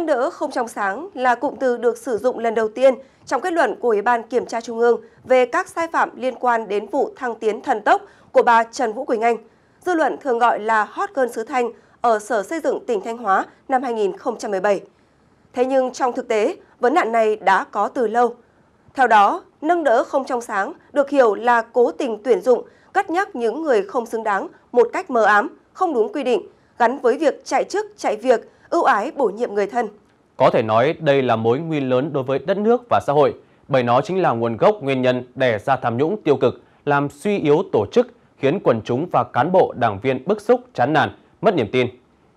Nâng đỡ không trong sáng là cụm từ được sử dụng lần đầu tiên trong kết luận của Ủy ban Kiểm tra Trung ương về các sai phạm liên quan đến vụ thăng tiến thần tốc của bà Trần Vũ Quỳnh Anh, dư luận thường gọi là hot girl xứ Thanh ở Sở Xây dựng tỉnh Thanh Hóa năm 2017. Thế nhưng trong thực tế, vấn nạn này đã có từ lâu. Theo đó, nâng đỡ không trong sáng được hiểu là cố tình tuyển dụng, cắt nhắc những người không xứng đáng một cách mờ ám, không đúng quy định, gắn với việc chạy chức, chạy việc, ưu ái bổ nhiệm người thân. Có thể nói đây là mối nguy lớn đối với đất nước và xã hội, bởi nó chính là nguồn gốc nguyên nhân đẻ ra tham nhũng tiêu cực, làm suy yếu tổ chức, khiến quần chúng và cán bộ đảng viên bức xúc, chán nản, mất niềm tin.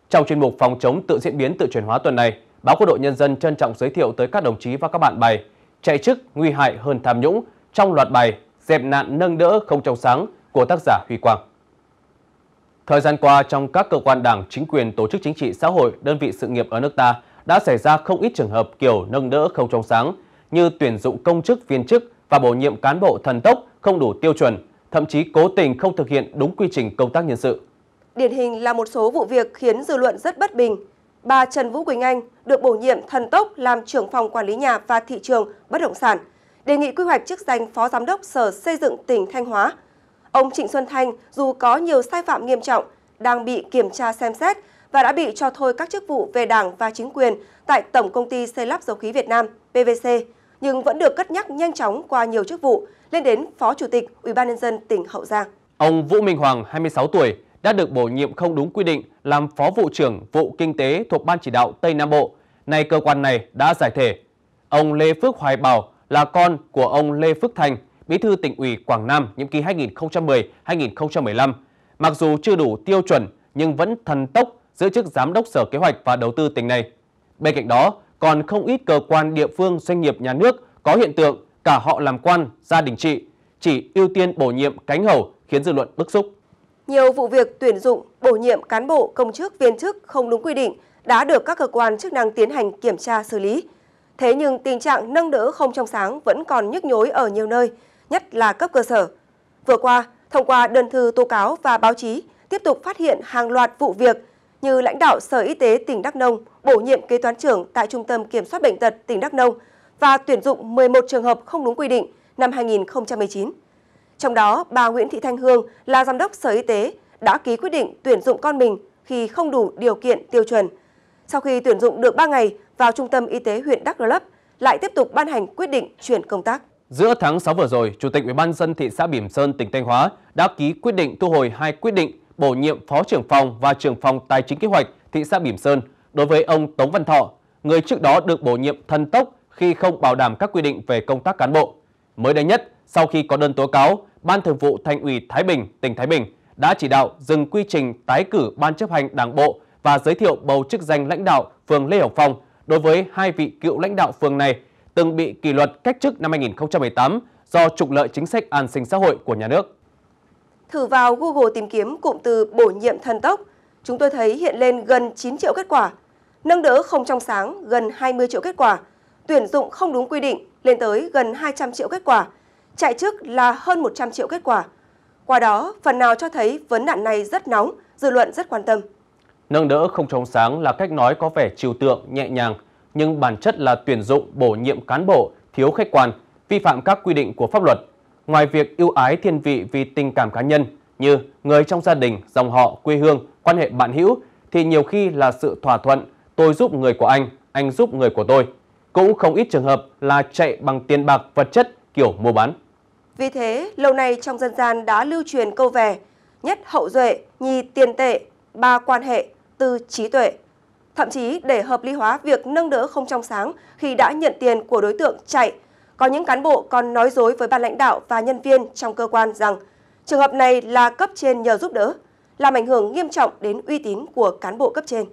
Trong chuyên mục phòng chống tự diễn biến tự chuyển hóa tuần này, báo Quân đội Nhân dân trân trọng giới thiệu tới các đồng chí và các bạn bài Chạy chức nguy hại hơn tham nhũng trong loạt bài Dẹp nạn nâng đỡ không trong sáng của tác giả Huy Quang. Thời gian qua, trong các cơ quan đảng, chính quyền, tổ chức chính trị, xã hội, đơn vị sự nghiệp ở nước ta đã xảy ra không ít trường hợp kiểu nâng đỡ không trong sáng như tuyển dụng công chức, viên chức và bổ nhiệm cán bộ thần tốc không đủ tiêu chuẩn, thậm chí cố tình không thực hiện đúng quy trình công tác nhân sự. Điển hình là một số vụ việc khiến dư luận rất bất bình. Bà Trần Vũ Quỳnh Anh được bổ nhiệm thần tốc làm trưởng phòng quản lý nhà và thị trường bất động sản, đề nghị quy hoạch chức danh phó giám đốc Sở Xây dựng tỉnh Thanh Hóa Ông Trịnh Xuân Thanh dù có nhiều sai phạm nghiêm trọng, đang bị kiểm tra xem xét và đã bị cho thôi các chức vụ về Đảng và chính quyền tại Tổng Công ty Xây lắp Dầu khí Việt Nam PVC, nhưng vẫn được cất nhắc nhanh chóng qua nhiều chức vụ, lên đến Phó Chủ tịch Ủy ban nhân dân tỉnh Hậu Giang. Ông Vũ Minh Hoàng, 26 tuổi, đã được bổ nhiệm không đúng quy định làm Phó Vụ trưởng Vụ Kinh tế thuộc Ban Chỉ đạo Tây Nam Bộ. Nay cơ quan này đã giải thể. Ông Lê Phước Hoài Bảo là con của ông Lê Phước Thành, Bí thư tỉnh ủy Quảng Nam nhiệm kỳ 2010-2015. Mặc dù chưa đủ tiêu chuẩn nhưng vẫn thần tốc giữ chức giám đốc Sở Kế hoạch và Đầu tư tỉnh này. Bên cạnh đó, còn không ít cơ quan địa phương doanh nghiệp nhà nước có hiện tượng cả họ làm quan, gia đình trị, chỉ ưu tiên bổ nhiệm cánh hầu khiến dư luận bức xúc. Nhiều vụ việc tuyển dụng, bổ nhiệm cán bộ, công chức, viên chức không đúng quy định đã được các cơ quan chức năng tiến hành kiểm tra xử lý. Thế nhưng tình trạng nâng đỡ không trong sáng vẫn còn nhức nhối ở nhiều nơi nhất là cấp cơ sở. Vừa qua, thông qua đơn thư tố cáo và báo chí, tiếp tục phát hiện hàng loạt vụ việc như lãnh đạo Sở Y tế tỉnh Đắk Nông bổ nhiệm kế toán trưởng tại Trung tâm Kiểm soát Bệnh tật tỉnh Đắk Nông và tuyển dụng 11 trường hợp không đúng quy định năm 2019. Trong đó, bà Nguyễn Thị Thanh Hương là giám đốc Sở Y tế đã ký quyết định tuyển dụng con mình khi không đủ điều kiện tiêu chuẩn. Sau khi tuyển dụng được 3 ngày vào Trung tâm Y tế huyện Đắk Lấp, lại tiếp tục ban hành quyết định chuyển công tác. Giữa tháng 6 vừa rồi, Chủ tịch Ủy ban dân thị xã Bỉm Sơn, tỉnh Thanh Hóa đã ký quyết định thu hồi hai quyết định bổ nhiệm Phó trưởng phòng và trưởng phòng Tài chính kế hoạch thị xã Bỉm Sơn đối với ông Tống Văn Thọ, người trước đó được bổ nhiệm thân tốc khi không bảo đảm các quy định về công tác cán bộ. Mới đây nhất, sau khi có đơn tố cáo, Ban Thường vụ Thành ủy Thái Bình, tỉnh Thái Bình đã chỉ đạo dừng quy trình tái cử Ban chấp hành Đảng bộ và giới thiệu bầu chức danh lãnh đạo phường Lê Hồng Phong đối với hai vị cựu lãnh đạo phường này từng bị kỷ luật cách chức năm 2018 do trục lợi chính sách an sinh xã hội của nhà nước. Thử vào Google tìm kiếm cụm từ bổ nhiệm thần tốc, chúng tôi thấy hiện lên gần 9 triệu kết quả, nâng đỡ không trong sáng gần 20 triệu kết quả, tuyển dụng không đúng quy định lên tới gần 200 triệu kết quả, chạy chức là hơn 100 triệu kết quả. Qua đó, phần nào cho thấy vấn nạn này rất nóng, dư luận rất quan tâm. Nâng đỡ không trong sáng là cách nói có vẻ trừu tượng, nhẹ nhàng, nhưng bản chất là tuyển dụng bổ nhiệm cán bộ thiếu khách quan, vi phạm các quy định của pháp luật. Ngoài việc ưu ái thiên vị vì tình cảm cá nhân như người trong gia đình, dòng họ, quê hương, quan hệ bạn hữu thì nhiều khi là sự thỏa thuận tôi giúp người của anh, anh giúp người của tôi. Cũng không ít trường hợp là chạy bằng tiền bạc vật chất kiểu mua bán. Vì thế, lâu nay trong dân gian đã lưu truyền câu về nhất hậu duệ, nhi tiền tệ, ba quan hệ, tư trí tuệ thậm chí để hợp lý hóa việc nâng đỡ không trong sáng khi đã nhận tiền của đối tượng chạy. Có những cán bộ còn nói dối với ban lãnh đạo và nhân viên trong cơ quan rằng trường hợp này là cấp trên nhờ giúp đỡ, làm ảnh hưởng nghiêm trọng đến uy tín của cán bộ cấp trên.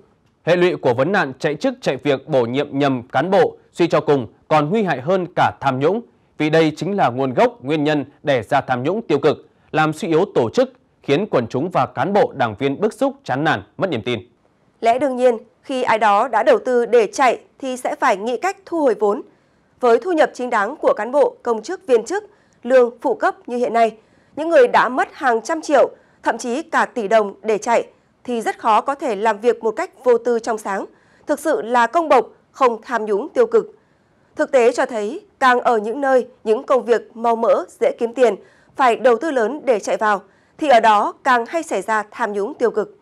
Hệ lụy của vấn nạn chạy chức chạy việc bổ nhiệm nhầm cán bộ suy cho cùng còn nguy hại hơn cả tham nhũng, vì đây chính là nguồn gốc nguyên nhân để ra tham nhũng tiêu cực, làm suy yếu tổ chức, khiến quần chúng và cán bộ đảng viên bức xúc chán nản, mất niềm tin. Lẽ đương nhiên, khi ai đó đã đầu tư để chạy thì sẽ phải nghĩ cách thu hồi vốn. Với thu nhập chính đáng của cán bộ, công chức, viên chức, lương phụ cấp như hiện nay, những người đã mất hàng trăm triệu, thậm chí cả tỷ đồng để chạy thì rất khó có thể làm việc một cách vô tư trong sáng, thực sự là công bộc, không tham nhũng tiêu cực. Thực tế cho thấy, càng ở những nơi, những công việc mau mỡ, dễ kiếm tiền, phải đầu tư lớn để chạy vào, thì ở đó càng hay xảy ra tham nhũng tiêu cực.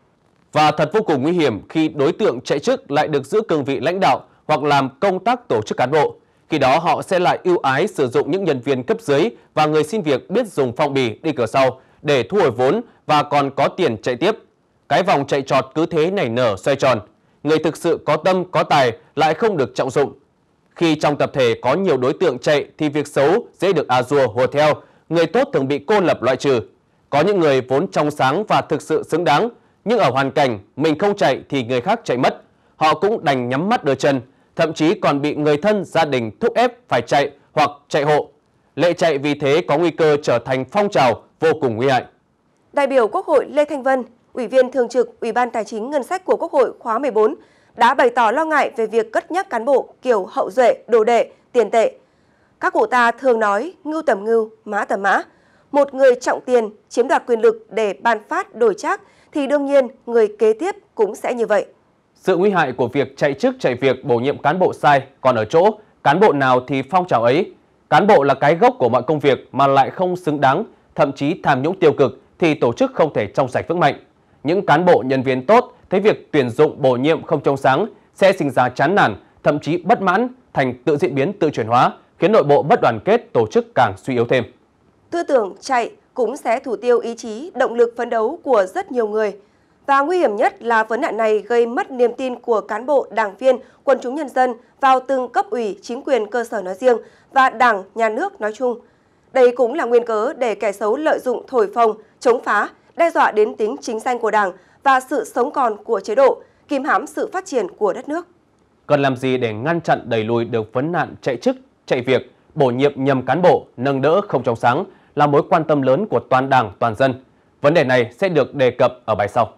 Và thật vô cùng nguy hiểm khi đối tượng chạy chức lại được giữ cương vị lãnh đạo hoặc làm công tác tổ chức cán bộ. Khi đó họ sẽ lại ưu ái sử dụng những nhân viên cấp dưới và người xin việc biết dùng phong bì đi cửa sau để thu hồi vốn và còn có tiền chạy tiếp. Cái vòng chạy trọt cứ thế nảy nở xoay tròn. Người thực sự có tâm, có tài lại không được trọng dụng. Khi trong tập thể có nhiều đối tượng chạy thì việc xấu dễ được Azure hồ theo. Người tốt thường bị cô lập loại trừ. Có những người vốn trong sáng và thực sự xứng đáng nhưng ở hoàn cảnh mình không chạy thì người khác chạy mất. Họ cũng đành nhắm mắt đưa chân, thậm chí còn bị người thân gia đình thúc ép phải chạy hoặc chạy hộ. Lệ chạy vì thế có nguy cơ trở thành phong trào vô cùng nguy hại. Đại biểu Quốc hội Lê Thanh Vân, Ủy viên Thường trực Ủy ban Tài chính Ngân sách của Quốc hội khóa 14 đã bày tỏ lo ngại về việc cất nhắc cán bộ kiểu hậu duệ, đồ đệ, tiền tệ. Các cụ ta thường nói ngưu tầm ngưu, mã tầm mã. Một người trọng tiền chiếm đoạt quyền lực để ban phát đổi trác thì đương nhiên người kế tiếp cũng sẽ như vậy. Sự nguy hại của việc chạy chức chạy việc bổ nhiệm cán bộ sai còn ở chỗ cán bộ nào thì phong trào ấy. Cán bộ là cái gốc của mọi công việc mà lại không xứng đáng, thậm chí tham nhũng tiêu cực thì tổ chức không thể trong sạch vững mạnh. Những cán bộ nhân viên tốt thấy việc tuyển dụng bổ nhiệm không trong sáng sẽ sinh ra chán nản, thậm chí bất mãn, thành tự diễn biến tự chuyển hóa, khiến nội bộ bất đoàn kết tổ chức càng suy yếu thêm. Tư tưởng chạy cũng sẽ thủ tiêu ý chí, động lực phấn đấu của rất nhiều người. Và nguy hiểm nhất là vấn nạn này gây mất niềm tin của cán bộ, đảng viên, quần chúng nhân dân vào từng cấp ủy, chính quyền cơ sở nói riêng và đảng, nhà nước nói chung. Đây cũng là nguyên cớ để kẻ xấu lợi dụng thổi phồng, chống phá, đe dọa đến tính chính danh của đảng và sự sống còn của chế độ, kìm hãm sự phát triển của đất nước. Cần làm gì để ngăn chặn đẩy lùi được vấn nạn chạy chức, chạy việc, bổ nhiệm nhầm cán bộ, nâng đỡ không trong sáng – là mối quan tâm lớn của toàn đảng, toàn dân. Vấn đề này sẽ được đề cập ở bài sau.